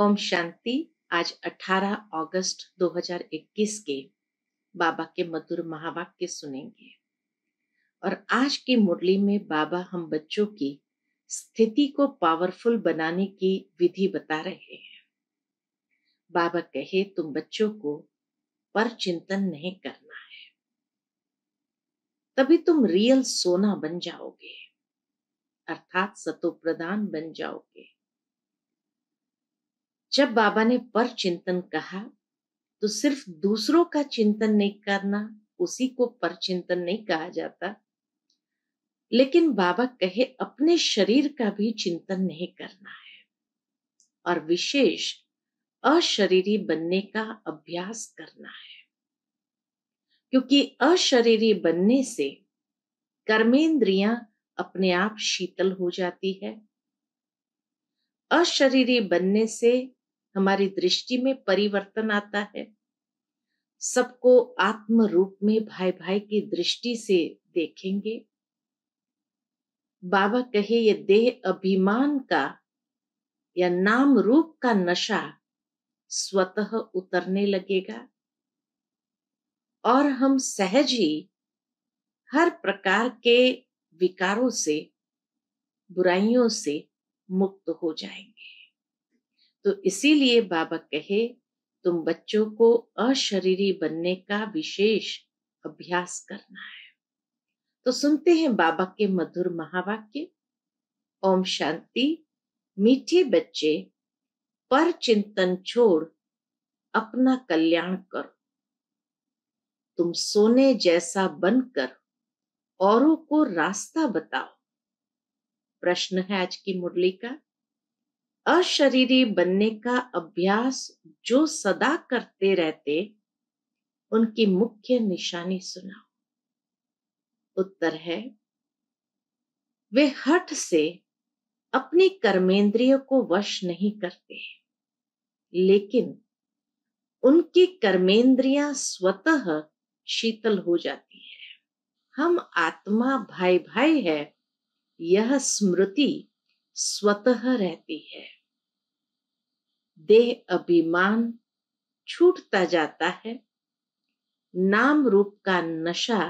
ओम शांति आज 18 अगस्त 2021 के बाबा के मधुर महावाक्य सुनेंगे और आज की मुरली में बाबा हम बच्चों की स्थिति को पावरफुल बनाने की विधि बता रहे हैं बाबा कहे तुम बच्चों को पर चिंतन नहीं करना है तभी तुम रियल सोना बन जाओगे अर्थात सतो प्रधान बन जाओगे जब बाबा ने पर चिंतन कहा तो सिर्फ दूसरों का चिंतन नहीं करना उसी को पर चिंतन नहीं कहा जाता लेकिन बाबा कहे अपने शरीर का भी चिंतन नहीं करना है और विशेष अशरीरी बनने का अभ्यास करना है क्योंकि अशरीरी बनने से कर्मेंद्रियां अपने आप शीतल हो जाती है अशरीरी बनने से हमारी दृष्टि में परिवर्तन आता है सबको आत्म रूप में भाई भाई की दृष्टि से देखेंगे बाबा कहे ये देह अभिमान का या नाम रूप का नशा स्वतः उतरने लगेगा और हम सहज ही हर प्रकार के विकारों से बुराइयों से मुक्त हो जाएंगे तो इसीलिए बाबा कहे तुम बच्चों को अशरीरी बनने का विशेष अभ्यास करना है तो सुनते हैं बाबा के मधुर महावाक्य ओम शांति मीठे बच्चे पर चिंतन छोड़ अपना कल्याण करो तुम सोने जैसा बनकर औरों को रास्ता बताओ प्रश्न है आज की मुरली का अशरीरी बनने का अभ्यास जो सदा करते रहते उनकी मुख्य निशानी सुनाओ उत्तर है वे हठ से अपनी कर्मेंद्रियों को वश नहीं करते लेकिन उनकी कर्मेंद्रियां स्वतः शीतल हो जाती है हम आत्मा भाई भाई है यह स्मृति स्वतः रहती है देह अभिमान छूटता जाता है नाम रूप का नशा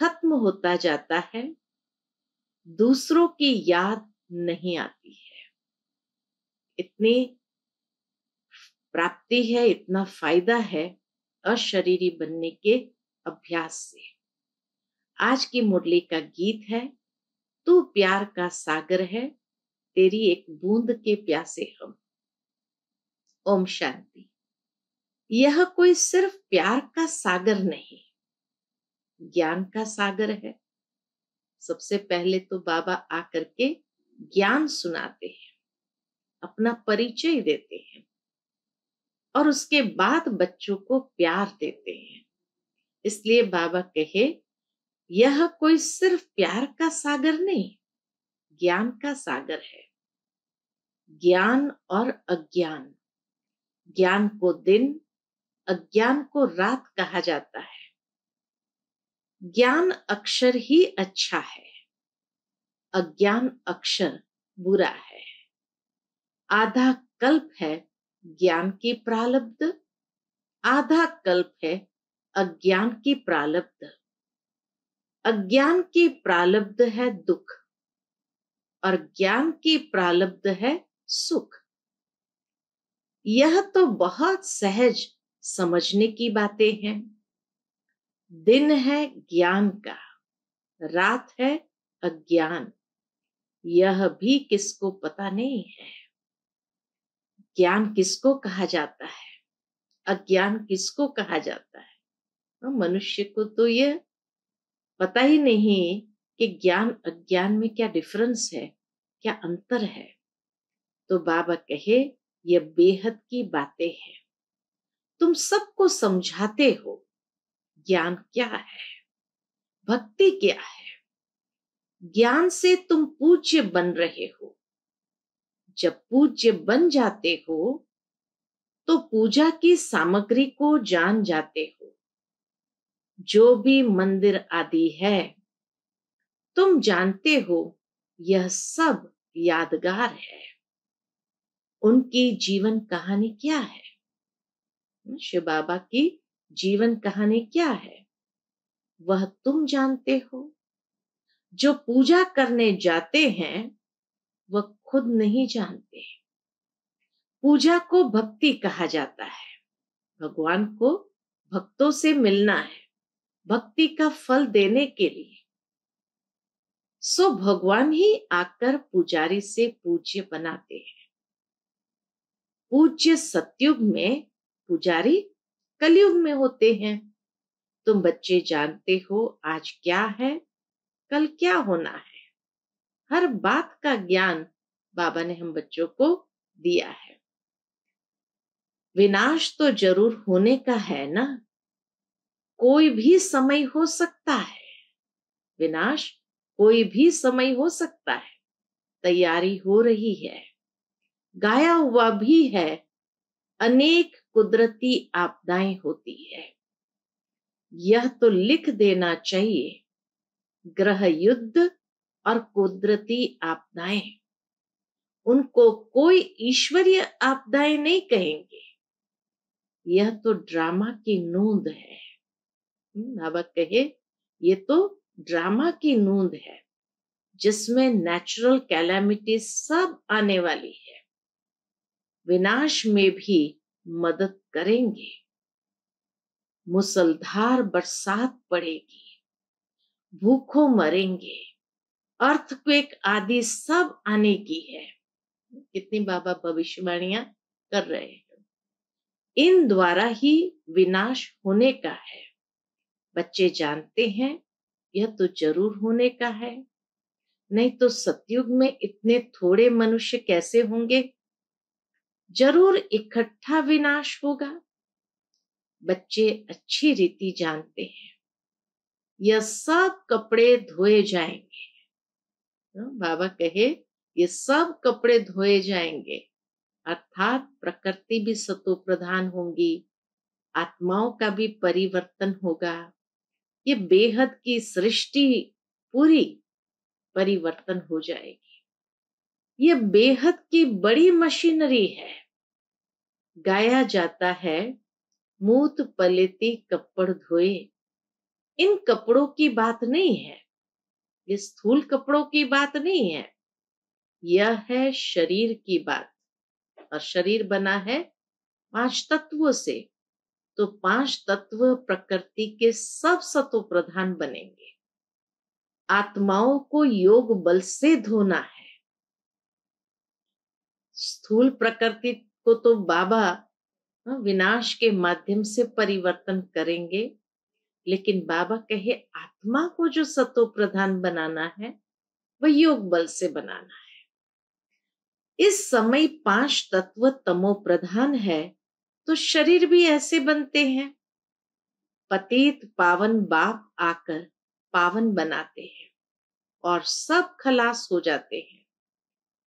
खत्म होता जाता है दूसरों की याद नहीं आती है इतनी प्राप्ति है इतना फायदा है अशरीरी बनने के अभ्यास से आज की मुरली का गीत है तू प्यार का सागर है तेरी एक बूंद के प्यासे हम ओम शांति यह कोई सिर्फ प्यार का सागर नहीं ज्ञान का सागर है सबसे पहले तो बाबा आकर के ज्ञान सुनाते हैं अपना परिचय देते हैं और उसके बाद बच्चों को प्यार देते हैं इसलिए बाबा कहे यह कोई सिर्फ प्यार का सागर नहीं ज्ञान का सागर है ज्ञान और अज्ञान ज्ञान को दिन अज्ञान को रात कहा जाता है ज्ञान अक्षर ही अच्छा है अज्ञान अक्षर बुरा है आधा कल्प है ज्ञान की प्रालब्ध आधा कल्प है अज्ञान की प्रालब्ध अज्ञान की प्रालब्ध है दुख और ज्ञान की प्रालब्ध है सुख यह तो बहुत सहज समझने की बातें हैं दिन है ज्ञान का रात है अज्ञान यह भी किसको पता नहीं है ज्ञान किसको कहा जाता है अज्ञान किसको कहा जाता है तो मनुष्य को तो यह पता ही नहीं कि ज्ञान अज्ञान में क्या डिफरेंस है क्या अंतर है तो बाबा कहे ये बेहद की बातें हैं तुम सबको समझाते हो ज्ञान क्या है भक्ति क्या है ज्ञान से तुम पूज्य बन रहे हो जब पूज्य बन जाते हो तो पूजा की सामग्री को जान जाते हो जो भी मंदिर आदि है तुम जानते हो यह सब यादगार है उनकी जीवन कहानी क्या है शिव बाबा की जीवन कहानी क्या है वह तुम जानते हो जो पूजा करने जाते हैं वह खुद नहीं जानते पूजा को भक्ति कहा जाता है भगवान को भक्तों से मिलना है भक्ति का फल देने के लिए सो भगवान ही आकर पुजारी से पूज्य बनाते हैं पूज्य सत्युग में पुजारी कलयुग में होते हैं तुम बच्चे जानते हो आज क्या है कल क्या होना है हर बात का ज्ञान बाबा ने हम बच्चों को दिया है विनाश तो जरूर होने का है ना कोई भी समय हो सकता है विनाश कोई भी समय हो सकता है तैयारी हो रही है गाया हुआ भी है अनेक कुदरती आपदाएं होती है यह तो लिख देना चाहिए ग्रह युद्ध और कुदरती आपदाएं उनको कोई ईश्वरीय आपदाएं नहीं कहेंगे यह तो ड्रामा की नूंद है नावक हम्म, कहे ये तो ड्रामा की नूंद है जिसमें नेचुरल कैलामिटी सब आने वाली है विनाश में भी मदद करेंगे मुसलधार बरसात पड़ेगी भूखों मरेंगे अर्थक्वेक आदि सब आने की है कितनी बाबा भविष्यवाणियां कर रहे हैं इन द्वारा ही विनाश होने का है बच्चे जानते हैं यह तो जरूर होने का है नहीं तो सतयुग में इतने थोड़े मनुष्य कैसे होंगे जरूर इकट्ठा विनाश होगा बच्चे अच्छी रीति जानते हैं यह सब कपड़े धोए जाएंगे हाँ, बाबा कहे ये सब कपड़े धोए जाएंगे अर्थात प्रकृति भी सतो प्रधान होंगी आत्माओं का भी परिवर्तन होगा ये बेहद की सृष्टि पूरी परिवर्तन हो जाएगी ये बेहद की बड़ी मशीनरी है गाया जाता है मूत पलेती कपड़ धोए इन कपड़ों की बात नहीं है ये स्थूल कपड़ों की बात नहीं है यह है शरीर की बात और शरीर बना है पांच तत्वों से तो पांच तत्व प्रकृति के सब सतो प्रधान बनेंगे आत्माओं को योग बल से धोना है स्थूल प्रकृति को तो बाबा हाँ, विनाश के माध्यम से परिवर्तन करेंगे लेकिन बाबा कहे आत्मा को जो सतो प्रधान बनाना है वह योग बल से बनाना है इस समय पांच तत्व तमो प्रधान है तो शरीर भी ऐसे बनते हैं पतित पावन बाप आकर पावन बनाते हैं और सब खलास हो जाते हैं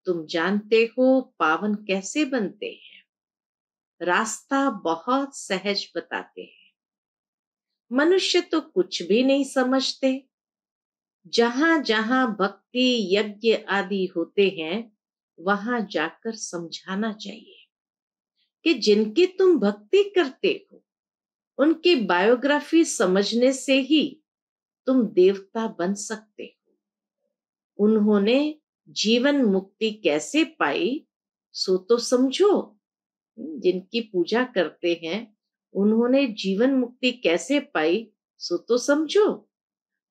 तुम जानते हो पावन कैसे बनते हैं रास्ता बहुत सहज बताते हैं मनुष्य तो कुछ भी नहीं समझते जहां जहां भक्ति यज्ञ आदि होते हैं वहां जाकर समझाना चाहिए कि जिनकी तुम भक्ति करते हो उनकी बायोग्राफी समझने से ही तुम देवता बन सकते हो उन्होंने जीवन मुक्ति कैसे पाई सो तो समझो हम्म, जिनकी पूजा करते हैं उन्होंने जीवन मुक्ति कैसे पाई सो तो समझो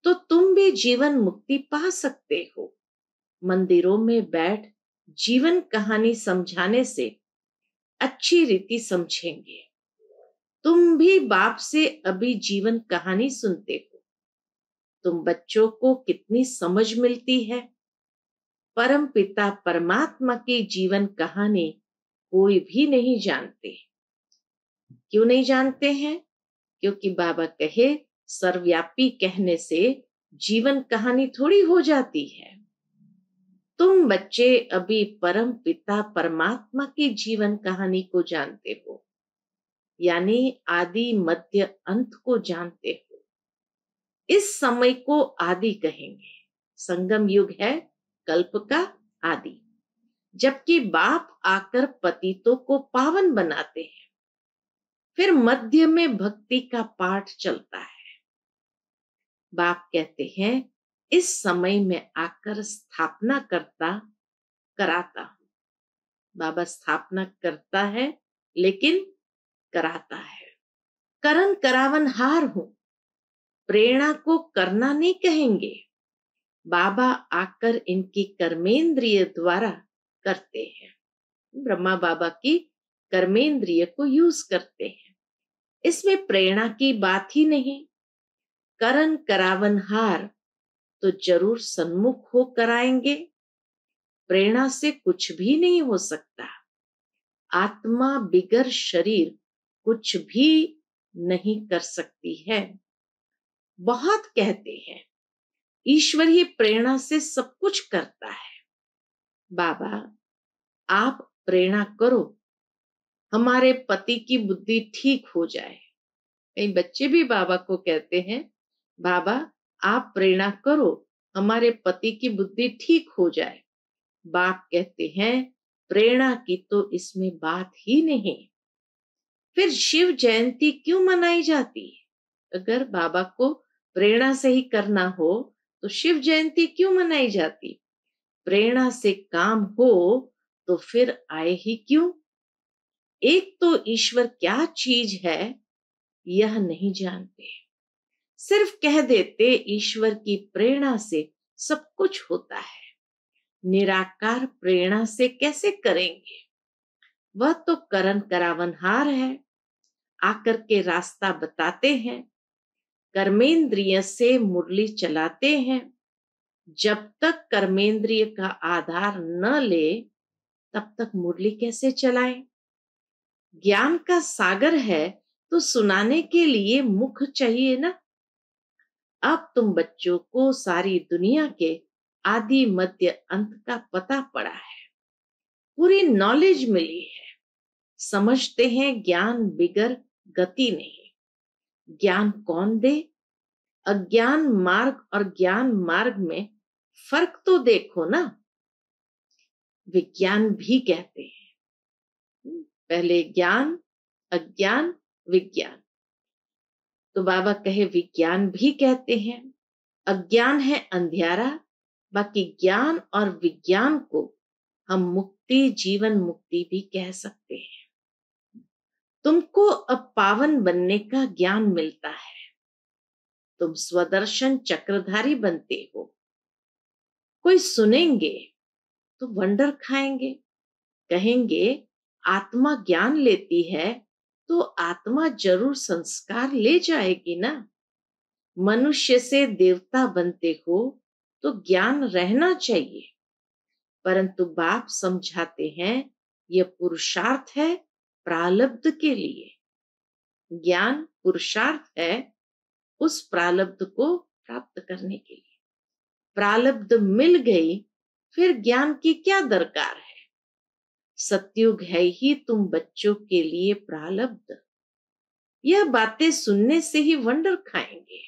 तो तुम भी जीवन मुक्ति पा सकते हो मंदिरों में बैठ जीवन कहानी समझाने से अच्छी रीति समझेंगे तुम भी बाप से अभी जीवन कहानी सुनते हो तुम बच्चों को कितनी समझ मिलती है परम पिता परमात्मा की जीवन कहानी कोई भी नहीं जानते क्यों नहीं जानते हैं क्योंकि बाबा कहे सर्वव्यापी कहने से जीवन कहानी थोड़ी हो जाती है तुम बच्चे अभी परम पिता परमात्मा की जीवन कहानी को जानते हो यानी आदि मध्य अंत को जानते हो इस समय को आदि कहेंगे संगम युग है कल्प का आदि जबकि बाप आकर पतितों को पावन बनाते हैं फिर मध्य में भक्ति का पाठ चलता है बाप कहते हैं इस समय में आकर स्थापना करता कराता हूं बाबा स्थापना करता है लेकिन कराता है करण करावन हार हूं प्रेरणा को करना नहीं कहेंगे बाबा आकर इनकी कर्मेंद्रिय द्वारा करते हैं ब्रह्मा बाबा की कर्मेंद्रिय को यूज करते हैं इसमें प्रेरणा की बात ही नहीं करण करावन हार तो जरूर सन्मुख हो कराएंगे प्रेरणा से कुछ भी नहीं हो सकता आत्मा बिगर शरीर कुछ भी नहीं कर सकती है बहुत कहते हैं ईश्वर ही प्रेरणा से सब कुछ करता है बाबा आप प्रेरणा करो हमारे पति की बुद्धि ठीक हो जाए कई बच्चे भी बाबा को कहते हैं बाबा आप प्रेरणा करो हमारे पति की बुद्धि ठीक हो जाए बाप कहते हैं प्रेरणा की तो इसमें बात ही नहीं फिर शिव जयंती क्यों मनाई जाती है अगर बाबा को प्रेरणा से ही करना हो तो शिव जयंती क्यों मनाई जाती प्रेरणा से काम हो तो फिर आए ही क्यों एक तो ईश्वर क्या चीज है यह नहीं जानते सिर्फ कह देते ईश्वर की प्रेरणा से सब कुछ होता है निराकार प्रेरणा से कैसे करेंगे वह तो करण करावनहार है आकर के रास्ता बताते हैं कर्मेंद्रिय से मुरली चलाते हैं जब तक कर्मेंद्रिय का आधार न ले तब तक मुरली कैसे चलाएं? ज्ञान का सागर है तो सुनाने के लिए मुख चाहिए ना अब तुम बच्चों को सारी दुनिया के आदि मध्य अंत का पता पड़ा है पूरी नॉलेज मिली है समझते हैं ज्ञान बिगर गति नहीं ज्ञान कौन दे अज्ञान मार्ग और ज्ञान मार्ग में फर्क तो देखो ना विज्ञान भी कहते हैं हम्म, पहले ज्ञान अज्ञान विज्ञान तो बाबा कहे विज्ञान भी कहते हैं अज्ञान है अंधेरा बाकी ज्ञान और विज्ञान को हम मुक्ति जीवन मुक्ति भी कह सकते हैं तुमको अब पावन बनने का ज्ञान मिलता है तुम स्वदर्शन चक्रधारी बनते हो कोई सुनेंगे तो वंडर खाएंगे कहेंगे आत्मा ज्ञान लेती है तो आत्मा जरूर संस्कार ले जाएगी ना मनुष्य से देवता बनते हो तो ज्ञान रहना चाहिए परंतु बाप समझाते हैं यह पुरुषार्थ है प्रालब्ध के लिए ज्ञान पुरुषार्थ है उस प्रालब्ध को प्राप्त करने के लिए प्रालब्ध मिल गई फिर ज्ञान की क्या दरकार है सत्युग है ही तुम बच्चों के लिए प्रालब्ध यह बातें सुनने से ही वंडर खाएंगे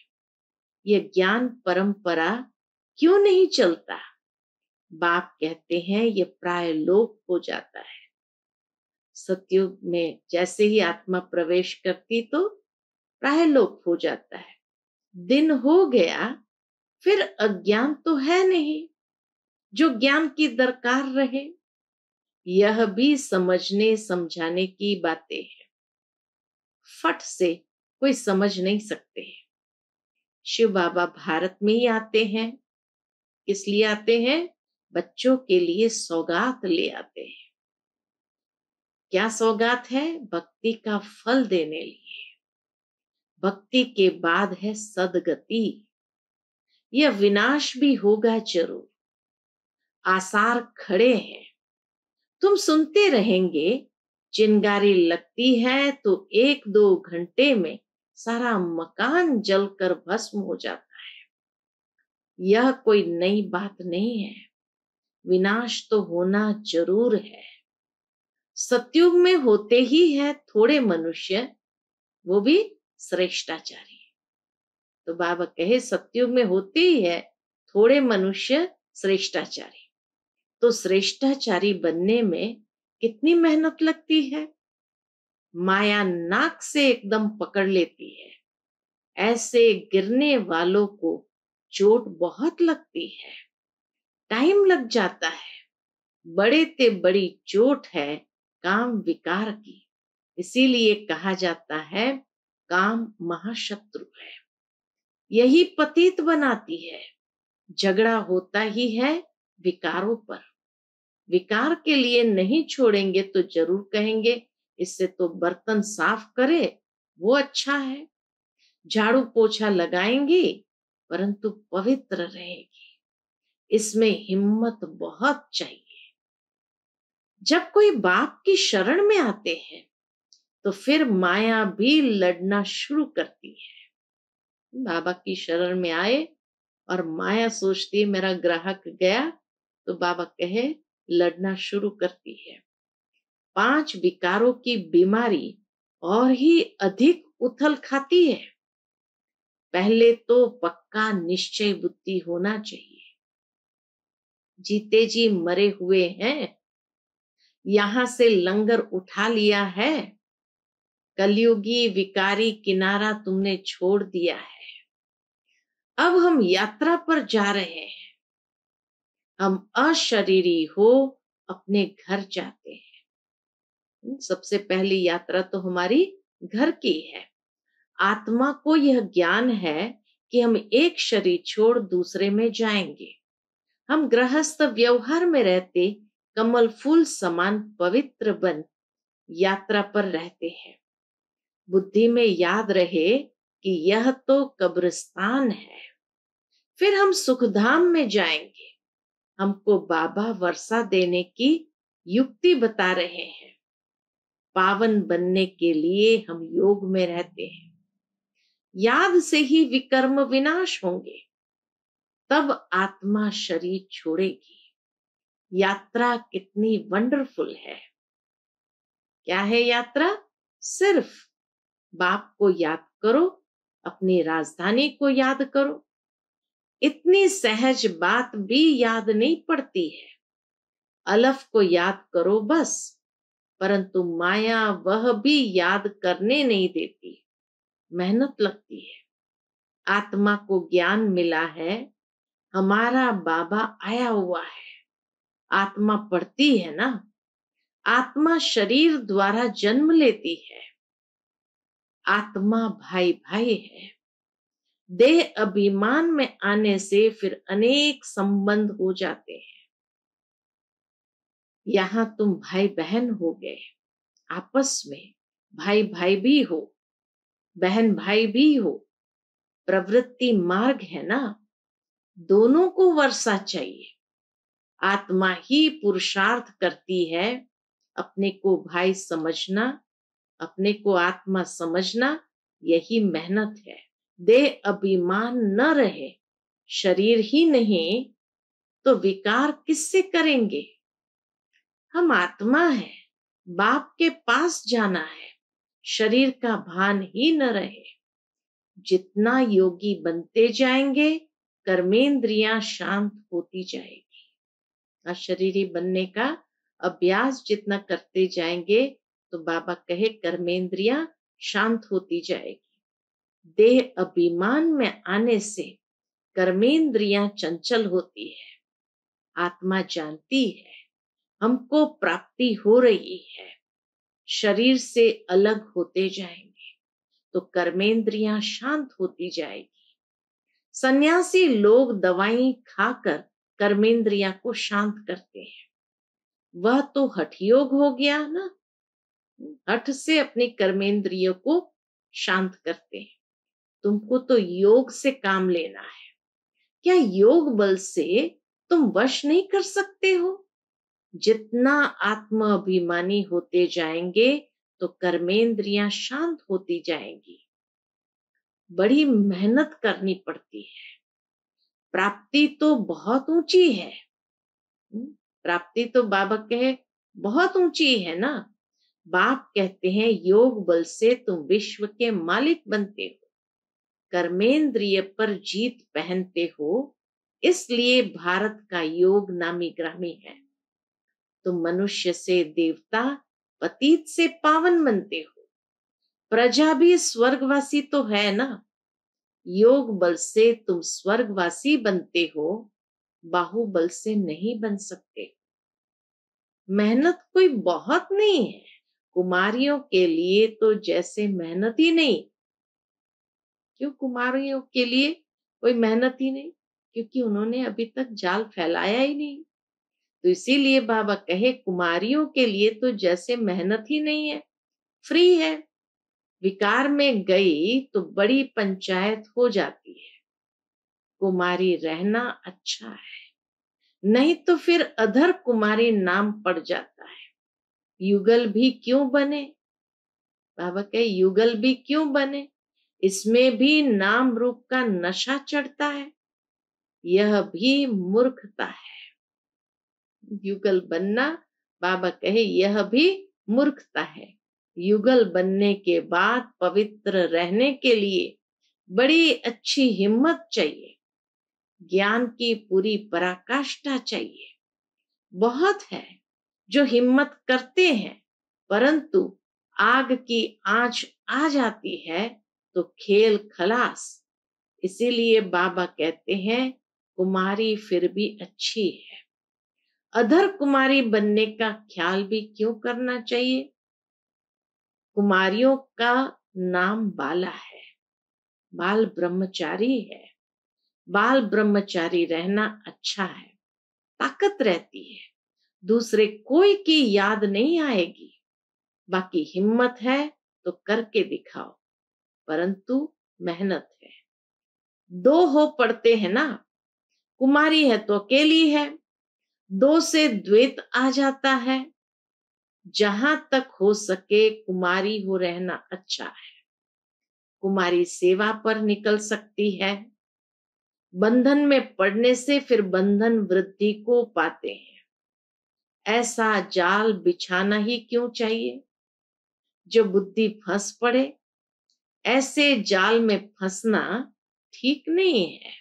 यह ज्ञान परंपरा क्यों नहीं चलता बाप कहते हैं यह प्राय लोप हो जाता है सतयुग में जैसे ही आत्मा प्रवेश करती तो प्रायलोक हो जाता है दिन हो गया फिर अज्ञान तो है नहीं जो ज्ञान की दरकार रहे यह भी समझने समझाने की बातें हैं फट से कोई समझ नहीं सकते है शिव बाबा भारत में ही आते हैं किस लिए आते हैं बच्चों के लिए सौगात ले आते हैं क्या सौगात है भक्ति का फल देने लिए भक्ति के बाद है सदगति यह विनाश भी होगा जरूर आसार खड़े हैं तुम सुनते रहेंगे चिंगारी लगती है तो एक दो घंटे में सारा मकान जलकर भस्म हो जाता है यह कोई नई बात नहीं है विनाश तो होना जरूर है सत्युग में होते ही है थोड़े मनुष्य वो भी श्रेष्ठाचारी तो बाबा कहे सत्युग में होते ही है थोड़े मनुष्य श्रेष्ठाचारी तो श्रेष्ठाचारी बनने में कितनी मेहनत लगती है माया नाक से एकदम पकड़ लेती है ऐसे गिरने वालों को चोट बहुत लगती है टाइम लग जाता है बड़े ते बड़ी चोट है काम विकार की इसीलिए कहा जाता है काम महाशत्रु है यही पतित बनाती है झगड़ा होता ही है विकारों पर विकार के लिए नहीं छोड़ेंगे तो जरूर कहेंगे इससे तो बर्तन साफ करे वो अच्छा है झाड़ू पोछा लगाएंगी परंतु पवित्र रहेगी इसमें हिम्मत बहुत चाहिए जब कोई बाप की शरण में आते हैं तो फिर माया भी लड़ना शुरू करती है बाबा की शरण में आए और माया सोचती है मेरा ग्राहक गया तो बाबा कहे लड़ना शुरू करती है पांच विकारों की बीमारी और ही अधिक उथल खाती है पहले तो पक्का निश्चय बुद्धि होना चाहिए जीते जी मरे हुए हैं यहां से लंगर उठा लिया है कलयुगी विकारी किनारा तुमने छोड़ दिया है अब हम यात्रा पर जा रहे हैं हम अशरीरी हो अपने घर जाते हैं हम्म, सबसे पहली यात्रा तो हमारी घर की है आत्मा को यह ज्ञान है कि हम एक शरीर छोड़ दूसरे में जाएंगे हम गृहस्थ व्यवहार में रहते कमल फूल समान पवित्र बन यात्रा पर रहते हैं बुद्धि में याद रहे कि यह तो कब्रिस्तान है फिर हम सुखधाम में जाएंगे हमको बाबा वर्षा देने की युक्ति बता रहे हैं पावन बनने के लिए हम योग में रहते हैं याद से ही विकर्म विनाश होंगे तब आत्मा शरीर छोड़ेगी यात्रा कितनी वंडरफुल है क्या है यात्रा सिर्फ बाप को याद करो अपनी राजधानी को याद करो इतनी सहज बात भी याद नहीं पड़ती है अलफ को याद करो बस परंतु माया वह भी याद करने नहीं देती मेहनत लगती है आत्मा को ज्ञान मिला है हमारा बाबा आया हुआ है आत्मा पड़ती है ना आत्मा शरीर द्वारा जन्म लेती है आत्मा भाई भाई है देह अभिमान में आने से फिर अनेक संबंध हो जाते हैं यहां तुम भाई बहन हो गए आपस में भाई भाई भी हो बहन भाई भी हो प्रवृत्ति मार्ग है ना दोनों को वर्षा चाहिए आत्मा ही पुरुषार्थ करती है अपने को भाई समझना अपने को आत्मा समझना यही मेहनत है दे अभिमान न रहे शरीर ही नहीं तो विकार किससे करेंगे हम आत्मा है बाप के पास जाना है शरीर का भान ही न रहे जितना योगी बनते जाएंगे कर्मेंद्रियां शांत होती जाएगी शरीरी बनने का अभ्यास जितना करते जाएंगे तो बाबा कहे कर्मेंद्रिया शांत होती जाएगी देह अभिमान में आने से कर्मेंद्रिया चंचल होती है आत्मा जानती है हमको प्राप्ति हो रही है शरीर से अलग होते जाएंगे तो कर्मेंद्रिया शांत होती जाएगी सन्यासी लोग दवाई खाकर कर्मेंद्रिया को शांत करते हैं वह तो हठ योग हो गया ना हठ से अपने कर्मेंद्रियों को शांत करते हैं तुमको तो योग से काम लेना है क्या योग बल से तुम वश नहीं कर सकते हो जितना आत्म अभिमानी होते जाएंगे तो कर्मेंद्रियां शांत होती जाएंगी बड़ी मेहनत करनी पड़ती है प्राप्ति तो बहुत ऊंची है हम्म, प्राप्ति तो बाबा कहे बहुत ऊंची है ना बाप कहते हैं योग बल से तुम विश्व के मालिक बनते हो कर्मेंद्रिय पर जीत पहनते हो इसलिए भारत का योग नामी ग्रामी है तुम मनुष्य से देवता पतीत से पावन बनते हो प्रजा भी स्वर्गवासी तो है ना योग बल से तुम स्वर्गवासी बनते हो बाहुबल से नहीं बन सकते मेहनत कोई बहुत नहीं है कुमारियों के लिए तो जैसे मेहनत ही नहीं क्यों कुमारियों के लिए कोई मेहनत ही नहीं क्योंकि उन्होंने अभी तक जाल फैलाया ही नहीं तो इसीलिए बाबा कहे कुमारियों के लिए तो जैसे मेहनत ही नहीं है फ्री है विकार में गई तो बड़ी पंचायत हो जाती है कुमारी रहना अच्छा है नहीं तो फिर अधर कुमारी नाम पड़ जाता है युगल भी क्यों बने बाबा कहे युगल भी क्यों बने इसमें भी नाम रूप का नशा चढ़ता है यह भी मूर्खता है युगल बनना बाबा कहे यह भी मूर्खता है युगल बनने के बाद पवित्र रहने के लिए बड़ी अच्छी हिम्मत चाहिए ज्ञान की पूरी पराकाष्ठा चाहिए बहुत है जो हिम्मत करते हैं परंतु आग की आंच आ जाती है तो खेल खलास इसीलिए बाबा कहते हैं कुमारी फिर भी अच्छी है अधर कुमारी बनने का ख्याल भी क्यों करना चाहिए कुमारियों का नाम बाला है बाल ब्रह्मचारी है बाल ब्रह्मचारी रहना अच्छा है ताकत रहती है दूसरे कोई की याद नहीं आएगी बाकी हिम्मत है तो करके दिखाओ परंतु मेहनत है दो हो पड़ते हैं ना कुमारी है तो अकेली है दो से द्वेत आ जाता है जहां तक हो सके कुमारी हो रहना अच्छा है कुमारी सेवा पर निकल सकती है बंधन में पड़ने से फिर बंधन वृद्धि को पाते हैं ऐसा जाल बिछाना ही क्यों चाहिए जो बुद्धि फंस पड़े ऐसे जाल में फंसना ठीक नहीं है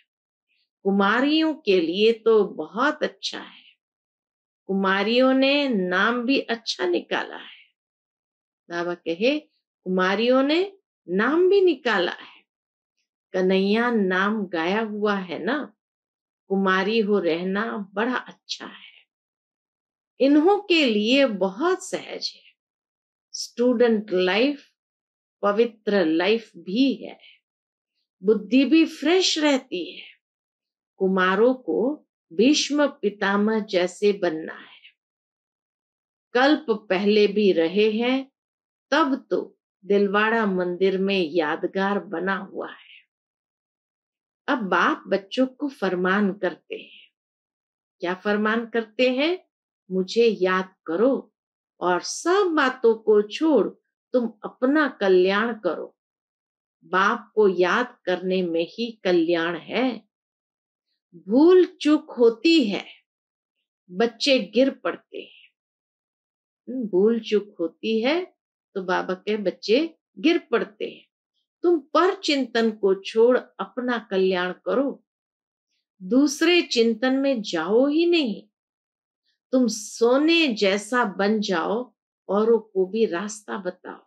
कुमारियों के लिए तो बहुत अच्छा है कुमारियों ने नाम भी अच्छा निकाला है बाबा कहे कुमारियों ने नाम भी निकाला है कन्हैया नाम गाया हुआ है ना कुमारी हो रहना बड़ा अच्छा है इन्हों के लिए बहुत सहज है स्टूडेंट लाइफ पवित्र लाइफ भी है बुद्धि भी फ्रेश रहती है कुमारों को भीष्म पितामह जैसे बनना है कल्प पहले भी रहे हैं तब तो दिलवाड़ा मंदिर में यादगार बना हुआ है अब बाप बच्चों को फरमान करते हैं क्या फरमान करते हैं मुझे याद करो और सब बातों को छोड़ तुम अपना कल्याण करो बाप को याद करने में ही कल्याण है भूल चूक होती है बच्चे गिर पड़ते हैं हम्म, भूल चूक होती है तो बाबा के बच्चे गिर पड़ते हैं तुम पर चिंतन को छोड़ अपना कल्याण करो दूसरे चिंतन में जाओ ही नहीं तुम सोने जैसा बन जाओ औरों को भी रास्ता बताओ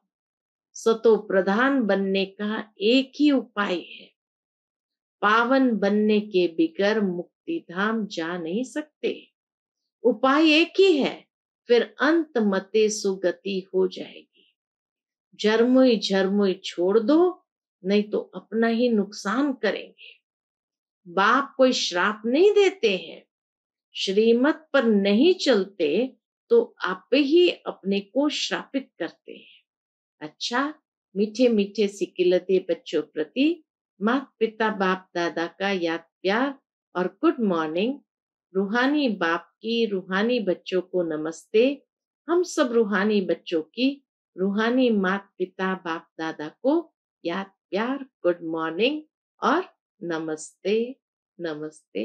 सतो प्रधान बनने का एक ही उपाय है पावन बनने के बिगर मुक्ति धाम जा नहीं सकते उपाय एक ही है फिर अंत मते सुगति हो जाएगी झरमुई झरमुई छोड़ दो नहीं तो अपना ही नुकसान करेंगे बाप कोई श्राप नहीं देते हैं श्रीमत पर नहीं चलते तो आप ही अपने को श्रापित करते हैं अच्छा मीठे मीठे सिकिलते बच्चों प्रति मात पिता बाप दादा का याद प्यार और गुड मॉर्निंग रूहानी बाप की रूहानी बच्चों को नमस्ते हम सब रूहानी बच्चों की रूहानी मात पिता बाप दादा को याद प्यार गुड मॉर्निंग और नमस्ते नमस्ते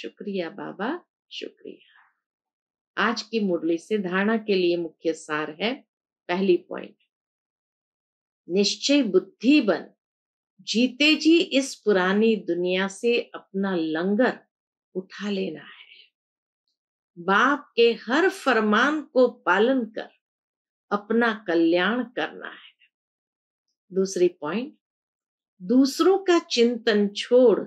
शुक्रिया बाबा शुक्रिया आज की मुरली से धारणा के लिए मुख्य सार है पहली पॉइंट निश्चय बुद्धि बन जीते जी इस पुरानी दुनिया से अपना लंगर उठा लेना है बाप के हर फरमान को पालन कर अपना कल्याण करना है दूसरी पॉइंट दूसरों का चिंतन छोड़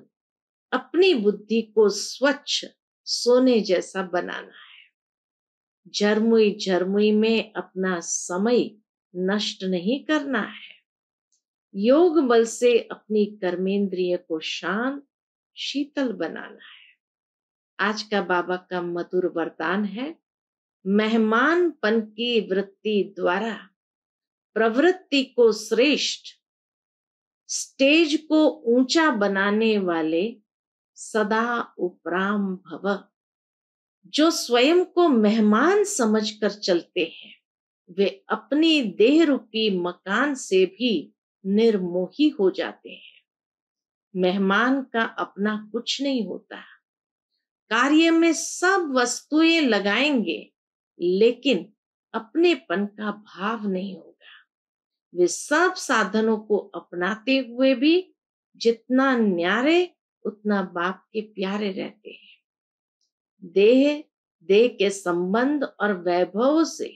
अपनी बुद्धि को स्वच्छ सोने जैसा बनाना है जरमुई जरमुई में अपना समय नष्ट नहीं करना है योग बल से अपनी कर्मेंद्रिय को शांत शीतल बनाना है आज का बाबा का मधुर वरदान है मेहमानपन की वृत्ति द्वारा प्रवृत्ति को श्रेष्ठ स्टेज को ऊंचा बनाने वाले सदा उपराम भव जो स्वयं को मेहमान समझकर चलते हैं वे अपनी देह रूपी मकान से भी निर्मोही हो जाते हैं मेहमान का अपना कुछ नहीं होता कार्य में सब वस्तुएं लगाएंगे लेकिन अपनेपन का भाव नहीं होगा वे सब साधनों को अपनाते हुए भी जितना न्यारे उतना बाप के प्यारे रहते हैं देह देह के संबंध और वैभव से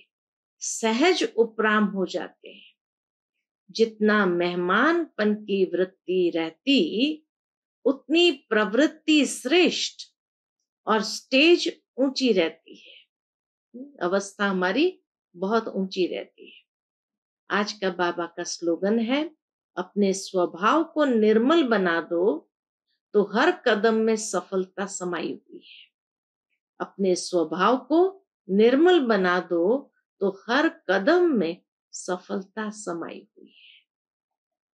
सहज उपराम हो जाते हैं जितना मेहमानपन की वृत्ति रहती उतनी प्रवृत्ति श्रेष्ठ और स्टेज ऊंची रहती है अवस्था हमारी बहुत ऊंची रहती है आज का बाबा का स्लोगन है अपने स्वभाव को निर्मल बना दो तो हर कदम में सफलता समाई हुई है अपने स्वभाव को निर्मल बना दो तो हर कदम में सफलता समाई हुई है